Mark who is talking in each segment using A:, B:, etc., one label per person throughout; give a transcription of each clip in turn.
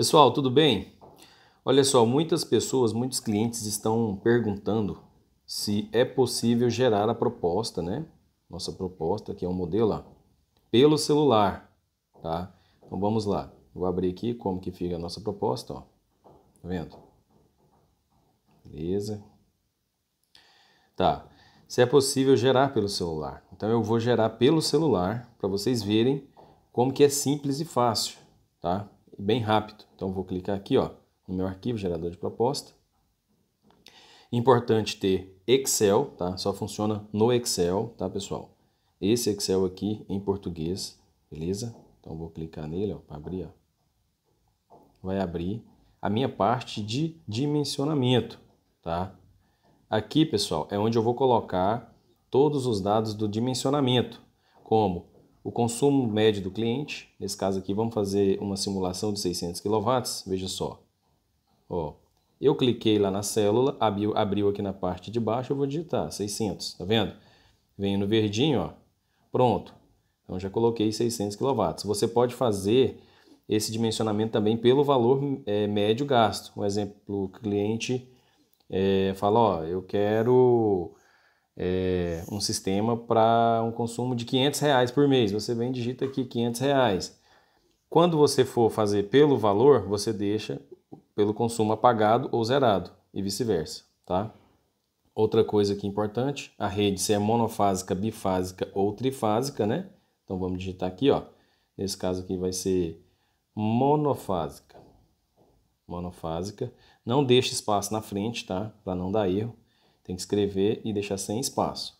A: Pessoal, tudo bem? Olha só, muitas pessoas, muitos clientes estão perguntando se é possível gerar a proposta, né? Nossa proposta, que é um modelo, ó, pelo celular, tá? Então vamos lá. Vou abrir aqui como que fica a nossa proposta, ó. Tá vendo? Beleza. Tá. Se é possível gerar pelo celular. Então eu vou gerar pelo celular para vocês verem como que é simples e fácil, tá? bem rápido. Então vou clicar aqui ó, no meu arquivo gerador de proposta. Importante ter Excel, tá? Só funciona no Excel, tá, pessoal? Esse Excel aqui em português, beleza? Então vou clicar nele, ó, para abrir, ó. Vai abrir a minha parte de dimensionamento, tá? Aqui, pessoal, é onde eu vou colocar todos os dados do dimensionamento, como o consumo médio do cliente, nesse caso aqui vamos fazer uma simulação de 600 kW, veja só. Ó, eu cliquei lá na célula, abriu, abriu aqui na parte de baixo, eu vou digitar 600, tá vendo? Vem no verdinho, ó. Pronto. Então já coloquei 600 kW. Você pode fazer esse dimensionamento também pelo valor é, médio gasto. Um exemplo, o cliente é, fala, ó, eu quero é, um sistema para um consumo de 500 reais por mês. Você vem e digita aqui 500 reais. Quando você for fazer pelo valor, você deixa pelo consumo apagado ou zerado e vice-versa, tá? Outra coisa aqui é importante, a rede se é monofásica, bifásica ou trifásica, né? Então vamos digitar aqui, ó. Nesse caso aqui vai ser monofásica. Monofásica. Não deixe espaço na frente, tá? Para não dar erro. Tem que escrever e deixar sem espaço.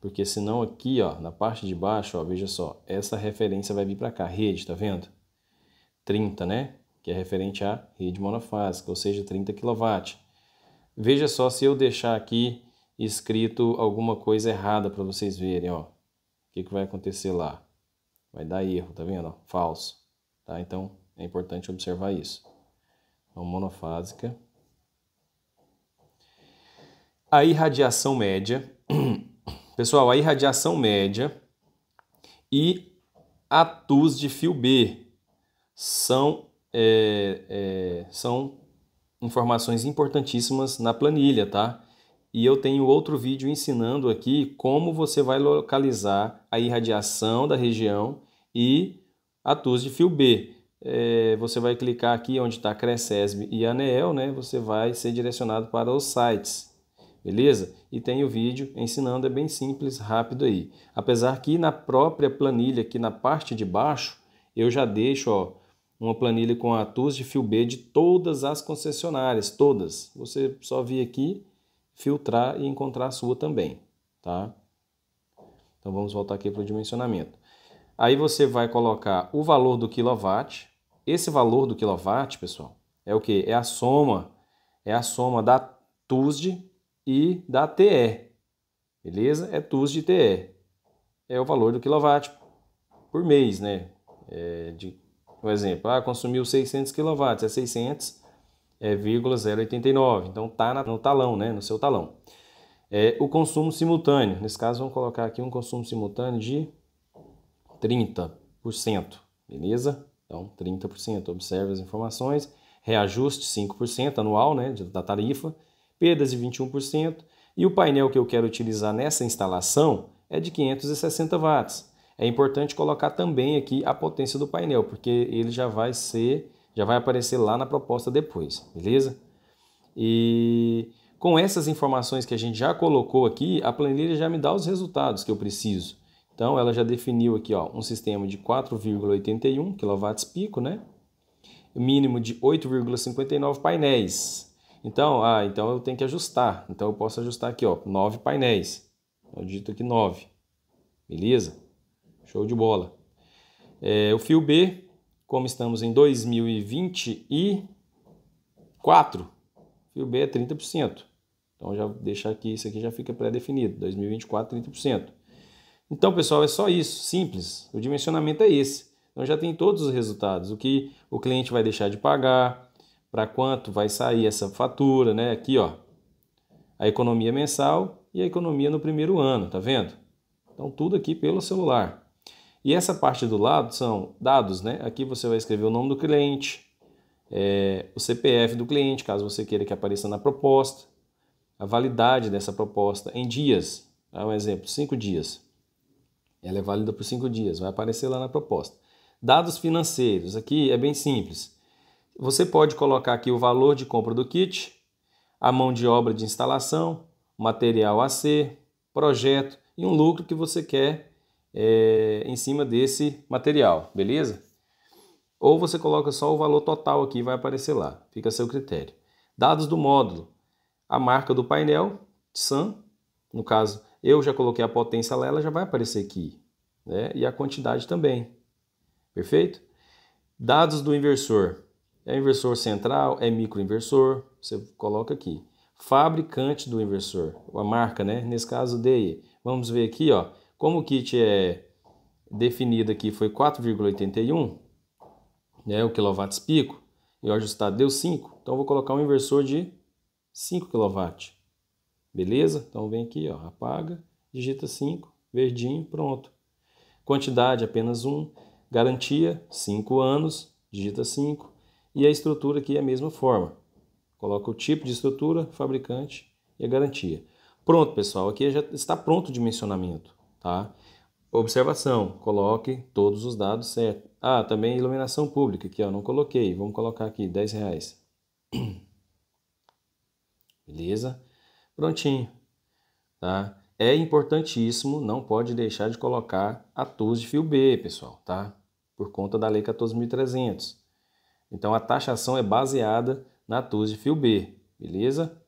A: Porque senão aqui, ó, na parte de baixo, ó, veja só, essa referência vai vir para cá, rede, tá vendo? 30, né? Que é referente à rede monofásica, ou seja, 30 kW. Veja só se eu deixar aqui escrito alguma coisa errada para vocês verem, ó. O que, que vai acontecer lá? Vai dar erro, tá vendo? falso. Tá? Então, é importante observar isso. Então, monofásica a irradiação média. Pessoal, a irradiação média e a TUS de fio B são, é, é, são informações importantíssimas na planilha, tá? E eu tenho outro vídeo ensinando aqui como você vai localizar a irradiação da região e a TUS de fio B. É, você vai clicar aqui onde está CRESESB e ANEEL, né? Você vai ser direcionado para os sites. Beleza? E tem o vídeo ensinando, é bem simples, rápido aí. Apesar que na própria planilha, aqui na parte de baixo, eu já deixo ó, uma planilha com a TUS de fio B de todas as concessionárias, todas. Você só vir aqui, filtrar e encontrar a sua também, tá? Então vamos voltar aqui para o dimensionamento. Aí você vai colocar o valor do quilowatt. Esse valor do quilowatt, pessoal, é o que? É a soma, é a soma da TUSD e da TE. Beleza? É TUS de TE. É o valor do quilowatt por mês, né? É de, por exemplo, ah, consumiu 600 quilowatts, é 600, é 0,089. Então tá no talão, né? No seu talão. É o consumo simultâneo. Nesse caso, vamos colocar aqui um consumo simultâneo de 30%. Beleza? Então, 30%. Observe as informações. Reajuste 5% anual né, da tarifa perdas de 21%, e o painel que eu quero utilizar nessa instalação é de 560 watts. É importante colocar também aqui a potência do painel, porque ele já vai ser, já vai aparecer lá na proposta depois, beleza? E com essas informações que a gente já colocou aqui, a planilha já me dá os resultados que eu preciso. Então ela já definiu aqui ó, um sistema de 4,81 kW pico, né? mínimo de 8,59 painéis. Então, ah, então eu tenho que ajustar. Então eu posso ajustar aqui, ó, nove painéis. Eu digito aqui nove. Beleza? Show de bola. É, o fio B, como estamos em 2024, fio B é 30%. Então já deixar aqui, isso aqui já fica pré-definido, 2024 30%. Então, pessoal, é só isso, simples. O dimensionamento é esse. Então já tem todos os resultados, o que o cliente vai deixar de pagar, para quanto vai sair essa fatura, né? Aqui, ó, a economia mensal e a economia no primeiro ano, tá vendo? Então tudo aqui pelo celular. E essa parte do lado são dados, né? Aqui você vai escrever o nome do cliente, é, o CPF do cliente, caso você queira que apareça na proposta, a validade dessa proposta em dias, é um exemplo, cinco dias. Ela é válida por cinco dias, vai aparecer lá na proposta. Dados financeiros, aqui é bem simples você pode colocar aqui o valor de compra do kit, a mão de obra de instalação, material a ser, projeto e um lucro que você quer é, em cima desse material, beleza? Ou você coloca só o valor total aqui vai aparecer lá, fica a seu critério. Dados do módulo, a marca do painel, SAM, no caso eu já coloquei a potência lá, ela já vai aparecer aqui, né? e a quantidade também, perfeito? Dados do inversor, é inversor central, é microinversor, você coloca aqui. Fabricante do inversor, a marca, né? Nesse caso, DE. Vamos ver aqui, ó. Como o kit é definido aqui foi 4,81, né, o quilowatts pico, e o ajustado deu 5, então vou colocar um inversor de 5 kW. Beleza? Então vem aqui, ó, apaga, digita 5, verdinho, pronto. Quantidade apenas 1, garantia 5 anos, digita 5, e a estrutura aqui é a mesma forma. Coloca o tipo de estrutura, fabricante e a garantia. Pronto, pessoal, aqui já está pronto o dimensionamento, tá? Observação, coloque todos os dados certos. Ah, também iluminação pública, aqui, ó, não coloquei. Vamos colocar aqui, 10 reais. Beleza? Prontinho. Tá? É importantíssimo, não pode deixar de colocar a TUS de fio B, pessoal, tá? Por conta da Lei 14.300. Então a taxação é baseada na de fio B, beleza?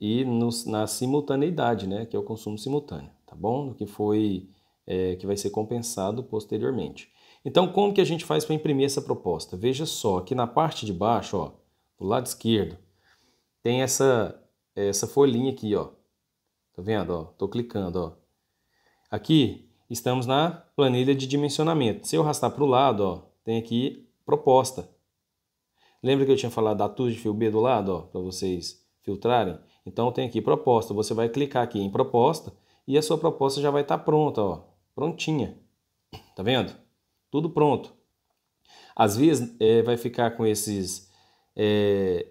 A: E no, na simultaneidade, né, que é o consumo simultâneo, tá bom? Do que foi é, que vai ser compensado posteriormente. Então, como que a gente faz para imprimir essa proposta? Veja só, aqui na parte de baixo, ó, do lado esquerdo, tem essa essa folhinha aqui, ó. Tá vendo, ó? Tô clicando, ó. Aqui estamos na planilha de dimensionamento. Se eu arrastar para o lado, ó, tem aqui proposta. Lembra que eu tinha falado da TUS de fio B do lado, para vocês filtrarem? Então tem aqui proposta, você vai clicar aqui em proposta e a sua proposta já vai estar tá pronta, ó, prontinha. Tá vendo? Tudo pronto. Às vezes é, vai ficar com esses, é,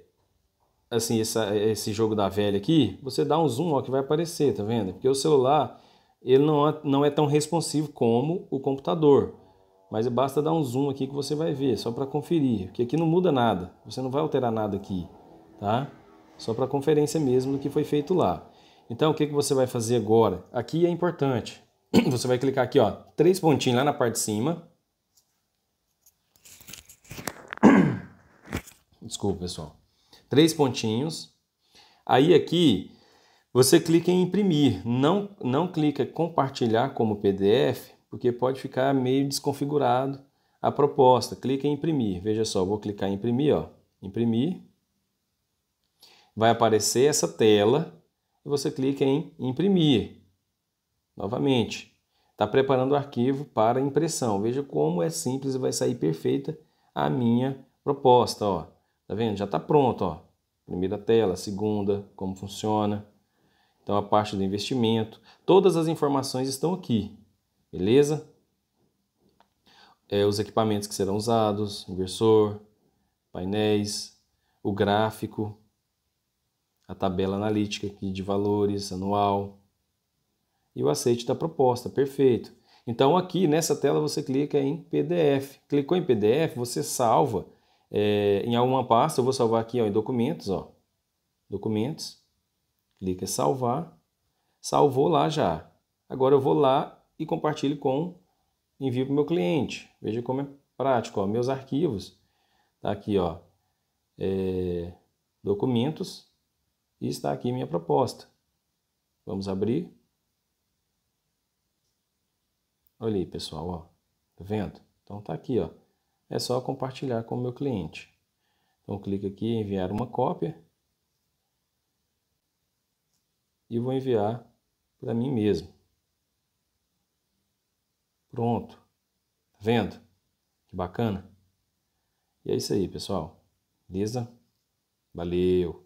A: assim, essa, esse jogo da velha aqui, você dá um zoom, ó, que vai aparecer, tá vendo? Porque o celular, ele não, é, não é tão responsivo como o computador. Mas basta dar um zoom aqui que você vai ver, só para conferir, porque aqui não muda nada, você não vai alterar nada aqui, tá? Só para conferência mesmo do que foi feito lá. Então, o que, que você vai fazer agora? Aqui é importante. Você vai clicar aqui, ó, três pontinhos lá na parte de cima. Desculpa, pessoal. Três pontinhos. Aí aqui, você clica em imprimir. Não, não clica compartilhar como PDF, porque pode ficar meio desconfigurado a proposta. Clique em imprimir. Veja só, vou clicar em imprimir, ó. Imprimir. Vai aparecer essa tela e você clica em imprimir. Novamente. Está preparando o arquivo para impressão. Veja como é simples e vai sair perfeita a minha proposta, ó. Tá vendo? Já está pronto, ó. Primeira tela, segunda, como funciona. Então a parte do investimento, todas as informações estão aqui beleza? É, os equipamentos que serão usados, inversor, painéis, o gráfico, a tabela analítica aqui de valores anual e o aceite da proposta, perfeito. Então aqui nessa tela você clica em PDF. Clicou em PDF, você salva é, em alguma pasta, eu vou salvar aqui ó, em documentos, ó. documentos, clica em salvar, salvou lá já. Agora eu vou lá e compartilho com, envio para o meu cliente. Veja como é prático, ó, meus arquivos, está aqui, ó, é, documentos, e está aqui minha proposta. Vamos abrir. Olha aí, pessoal, ó, tá vendo? Então tá aqui, ó, é só compartilhar com o meu cliente. Então clica aqui em enviar uma cópia e vou enviar para mim mesmo. Pronto. Tá vendo? Que bacana. E é isso aí, pessoal. Beleza? Valeu!